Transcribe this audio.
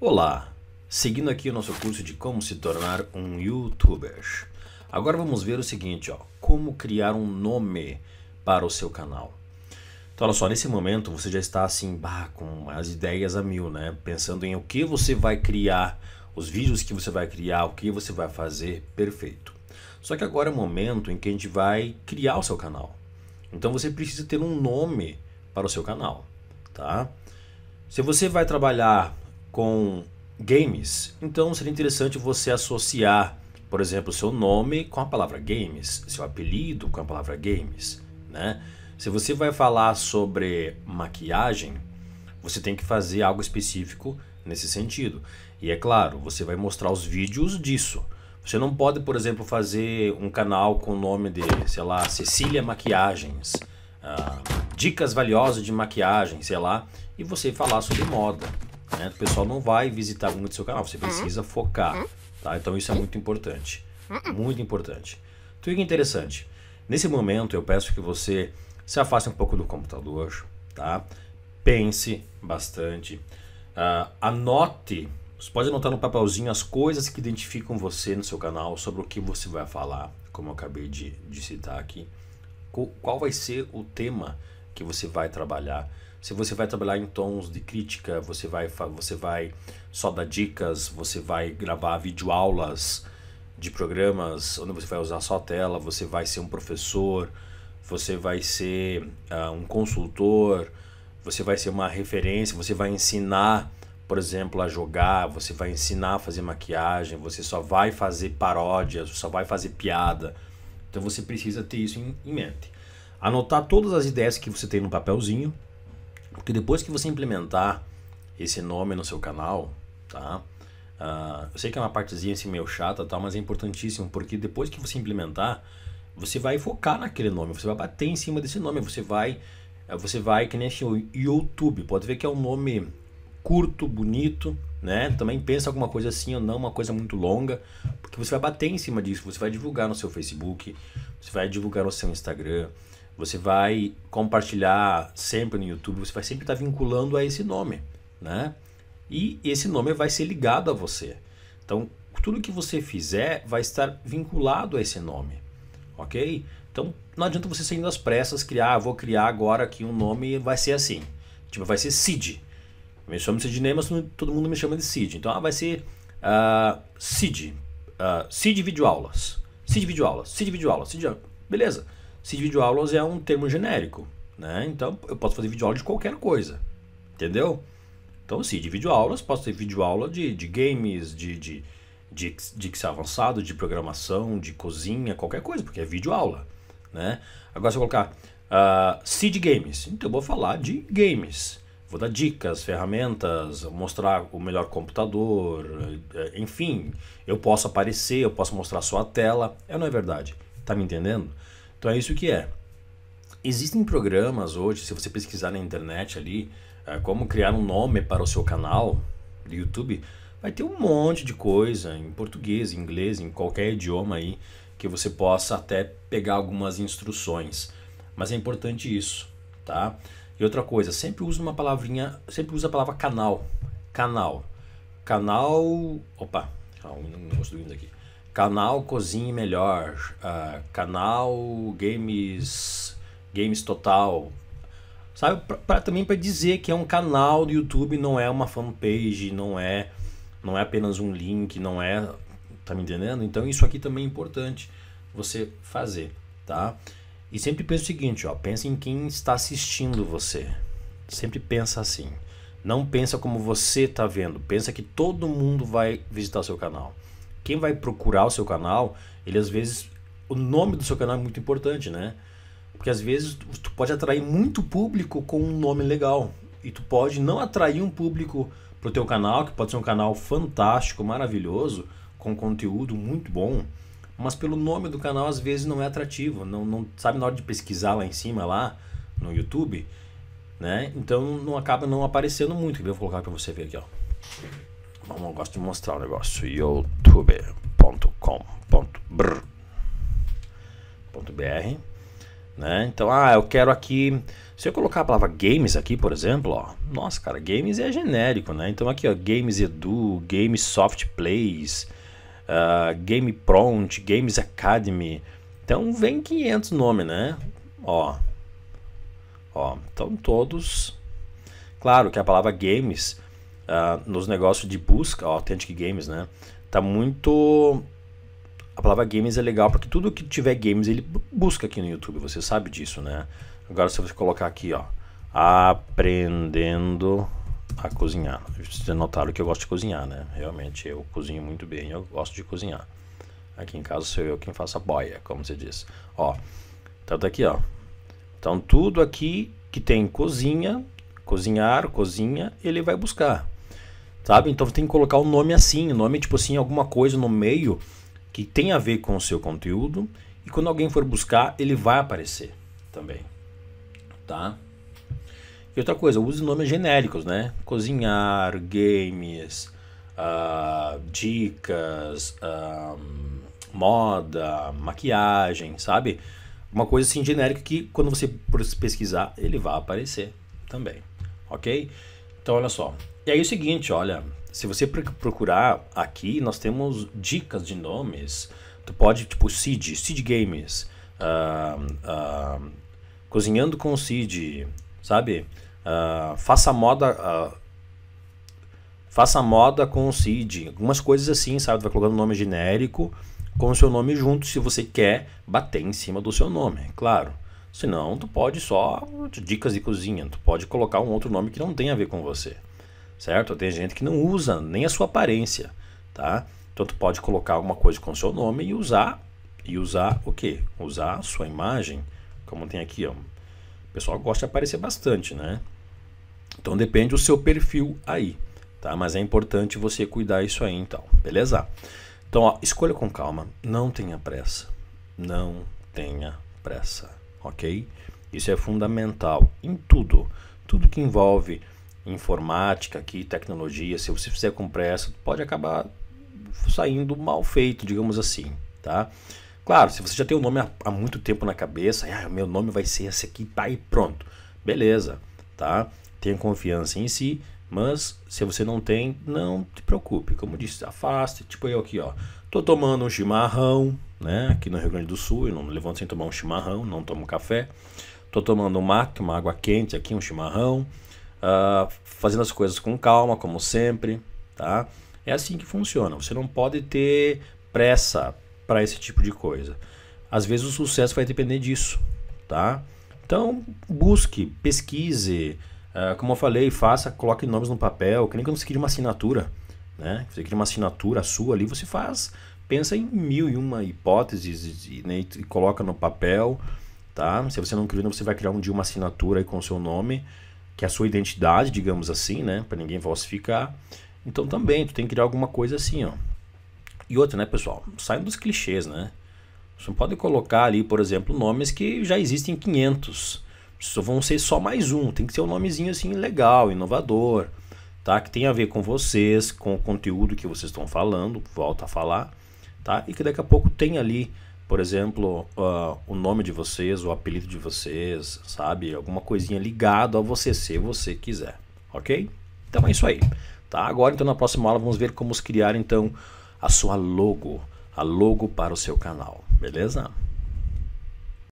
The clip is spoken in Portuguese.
Olá, seguindo aqui o nosso curso de como se tornar um youtuber. Agora vamos ver o seguinte, ó, como criar um nome para o seu canal. Então, olha só, nesse momento você já está assim, bah, com as ideias a mil, né? Pensando em o que você vai criar, os vídeos que você vai criar, o que você vai fazer, perfeito. Só que agora é o momento em que a gente vai criar o seu canal. Então você precisa ter um nome para o seu canal, tá? Se você vai trabalhar com games, então seria interessante você associar, por exemplo, seu nome com a palavra games, seu apelido com a palavra games, né? Se você vai falar sobre maquiagem, você tem que fazer algo específico nesse sentido. E é claro, você vai mostrar os vídeos disso. Você não pode, por exemplo, fazer um canal com o nome de, sei lá, Cecília Maquiagens, ah, Dicas Valiosas de Maquiagem, sei lá, e você falar sobre moda. Né? O pessoal não vai visitar muito seu canal, você precisa focar. Tá? Então isso é muito importante. Muito importante. Então, que é interessante. Nesse momento, eu peço que você se afaste um pouco do computador, tá? Pense bastante. Uh, anote. Você pode anotar no papelzinho as coisas que identificam você no seu canal, sobre o que você vai falar, como eu acabei de, de citar aqui. Qual vai ser o tema que você vai trabalhar. Se você vai trabalhar em tons de crítica, você vai, você vai só dar dicas, você vai gravar videoaulas de programas onde você vai usar só a tela, você vai ser um professor, você vai ser uh, um consultor, você vai ser uma referência, você vai ensinar, por exemplo, a jogar, você vai ensinar a fazer maquiagem, você só vai fazer paródias, só vai fazer piada. Então você precisa ter isso em, em mente anotar todas as ideias que você tem no papelzinho, porque depois que você implementar esse nome no seu canal, tá? Uh, eu sei que é uma partezinha assim meio chata, tá? Mas é importantíssimo porque depois que você implementar, você vai focar naquele nome, você vai bater em cima desse nome, você vai, eh, você vai que nem o YouTube. Pode ver que é um nome curto, bonito, né? Também pensa alguma coisa assim ou não, uma coisa muito longa, porque você vai bater em cima disso, você vai divulgar no seu Facebook, você vai divulgar no seu Instagram, você vai compartilhar sempre no YouTube, você vai sempre estar tá vinculando a esse nome, né? E esse nome vai ser ligado a você. Então, tudo que você fizer vai estar vinculado a esse nome, ok? Então, não adianta você sair às pressas, criar, ah, vou criar agora aqui um nome e vai ser assim. Tipo, vai ser Cid. me chamo Sidney, mas todo mundo me chama de Cid. Então, ah, vai ser uh, Cid. Uh, Cid Videoaulas. Cid Videoaulas. Cid Videoaulas. Cid Beleza se videoaulas é um termo genérico, né? Então eu posso fazer videoaula de qualquer coisa, entendeu? Então, se assim, de videoaulas, posso ter videoaula de, de games, de, de, de, de que avançado, de programação, de cozinha, qualquer coisa, porque é videoaula, né? Agora, se eu colocar uh, ah, de games, então eu vou falar de games. Vou dar dicas, ferramentas, mostrar o melhor computador, eh, enfim. Eu posso aparecer, eu posso mostrar só a tela. É não é verdade? Tá me entendendo? Então é isso que é. Existem programas hoje, se você pesquisar na internet ali, é, como criar um nome para o seu canal do YouTube, vai ter um monte de coisa em português, em inglês, em qualquer idioma aí, que você possa até pegar algumas instruções. Mas é importante isso, tá? E outra coisa, sempre usa uma palavrinha, sempre usa a palavra canal. Canal. Canal. Opa, não, não consigo aqui canal Cozinhe Melhor, uh, canal Games Games Total, sabe? para também para dizer que é um canal do YouTube, não é uma fanpage, não é não é apenas um link, não é, tá me entendendo? Então isso aqui também é importante você fazer, tá? E sempre pensa o seguinte, ó, pensa em quem está assistindo você. Sempre pensa assim. Não pensa como você está vendo, pensa que todo mundo vai visitar seu canal quem vai procurar o seu canal, ele às vezes. O nome do seu canal é muito importante, né? Porque às vezes tu pode atrair muito público com um nome legal. E tu pode não atrair um público pro teu canal, que pode ser um canal fantástico, maravilhoso, com conteúdo muito bom, mas pelo nome do canal às vezes não é atrativo, não, não sabe na hora de pesquisar lá em cima lá no YouTube, né? Então não acaba não aparecendo muito, eu vou colocar para você ver aqui, ó. Como eu gosto de mostrar o negócio, youtube.com.br, né? Então, ah, eu quero aqui. Se eu colocar a palavra games aqui, por exemplo, ó, nossa, cara, games é genérico, né? Então aqui, ó, games edu, games soft plays, uh, game prompt, games academy. Então vem 500 nome, né? Ó, ó, então todos. Claro que a palavra games uh, nos negócios de busca, Authentic Games, né? Tá muito. A palavra games é legal porque tudo que tiver games ele busca aqui no YouTube, você sabe disso, né? Agora se você colocar aqui, ó, aprendendo a cozinhar. Vocês notaram que eu gosto de cozinhar, né? Realmente eu cozinho muito bem, eu gosto de cozinhar. Aqui em casa sou eu quem faço a boia, como você diz. Ó, então tá aqui, ó. Então tudo aqui que tem cozinha, cozinhar, cozinha, ele vai buscar sabe? Então você tem que colocar o um nome assim, o um nome tipo assim, alguma coisa no meio que tem a ver com o seu conteúdo e quando alguém for buscar, ele vai aparecer também, tá? E outra coisa, use nomes genéricos, né? Cozinhar, games, uh, dicas, uh, moda, maquiagem, sabe? Uma coisa assim genérica que quando você pesquisar, ele vai aparecer também, ok? Então, olha só, e aí é o seguinte, olha, se você procurar aqui, nós temos dicas de nomes. Tu pode, tipo, Seed, Seed Games, uh, uh, Cozinhando com Seed, sabe? Uh, faça moda... Ah, faça moda com o Seed. Algumas coisas assim, sabe? Tu vai colocando nome genérico com o seu nome junto, se você quer bater em cima do seu nome, claro. Senão, tu pode só dicas de cozinha, tu pode colocar um outro nome que não tem a ver com você certo? Tem gente que não usa nem a sua aparência, tá? Então tu pode colocar alguma coisa com o seu nome e usar e usar o quê? Usar a sua imagem, como tem aqui, ó. O pessoal gosta de aparecer bastante, né? Então depende do seu perfil aí, tá? Mas é importante você cuidar isso aí, então, beleza? Então, ó, escolha com calma, não tenha pressa, não tenha pressa, ok? Isso é fundamental em tudo, tudo que envolve informática aqui, tecnologia, se você fizer com pressa, pode acabar saindo mal feito, digamos assim, tá? Claro, se você já tem o nome há, há muito tempo na cabeça, ah, meu nome vai ser esse aqui, tá e pronto. Beleza, tá? Tenha confiança em si, mas se você não tem, não te preocupe. Como disse, afaste. Tipo eu aqui, ó. Tô tomando um chimarrão, né? Aqui no Rio Grande do Sul, eu não me levanto sem tomar um chimarrão, não tomo café. Tô tomando um mate, uma água quente aqui, um chimarrão uh, fazendo as coisas com calma, como sempre, tá? É assim que funciona. Você não pode ter pressa para esse tipo de coisa. Às vezes o sucesso vai depender disso, tá? Então busque, pesquise, uh, como eu falei, faça, coloque nomes no papel. Que nem quando você quer uma assinatura, né? Você quer uma assinatura sua ali, você faz, pensa em mil e uma hipóteses e, né, e coloca no papel, tá? Se você não quer, você vai criar um dia uma assinatura aí com o seu nome que é a sua identidade, digamos assim, né? Para ninguém falsificar. Então também, tu tem que criar alguma coisa assim, ó. E outra, né, pessoal? Saiam dos clichês, né? Você não pode colocar ali, por exemplo, nomes que já existem 500. Só vão ser só mais um. Tem que ser um nomezinho assim legal, inovador, tá? Que tem a ver com vocês, com o conteúdo que vocês estão falando, volta a falar, tá? E que daqui a pouco tem ali por exemplo, uh, o nome de vocês, o apelido de vocês, sabe? Alguma coisinha ligada a você, se você quiser, ok? Então é isso aí, tá? Agora, então, na próxima aula, vamos ver como criar, então, a sua logo, a logo para o seu canal, beleza?